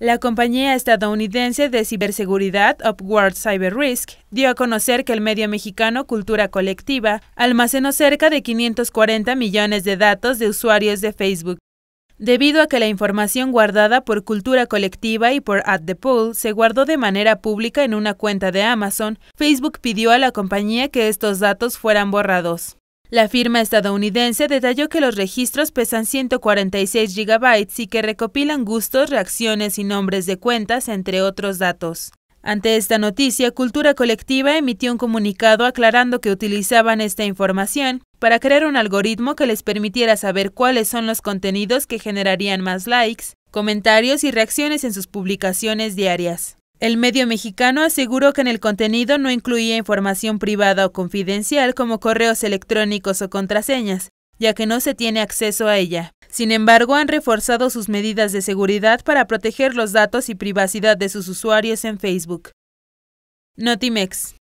La compañía estadounidense de ciberseguridad Upward Cyber Risk dio a conocer que el medio mexicano Cultura Colectiva almacenó cerca de 540 millones de datos de usuarios de Facebook. Debido a que la información guardada por Cultura Colectiva y por At the Pool se guardó de manera pública en una cuenta de Amazon, Facebook pidió a la compañía que estos datos fueran borrados. La firma estadounidense detalló que los registros pesan 146 gigabytes y que recopilan gustos, reacciones y nombres de cuentas, entre otros datos. Ante esta noticia, Cultura Colectiva emitió un comunicado aclarando que utilizaban esta información para crear un algoritmo que les permitiera saber cuáles son los contenidos que generarían más likes, comentarios y reacciones en sus publicaciones diarias. El medio mexicano aseguró que en el contenido no incluía información privada o confidencial como correos electrónicos o contraseñas, ya que no se tiene acceso a ella. Sin embargo, han reforzado sus medidas de seguridad para proteger los datos y privacidad de sus usuarios en Facebook. Notimex.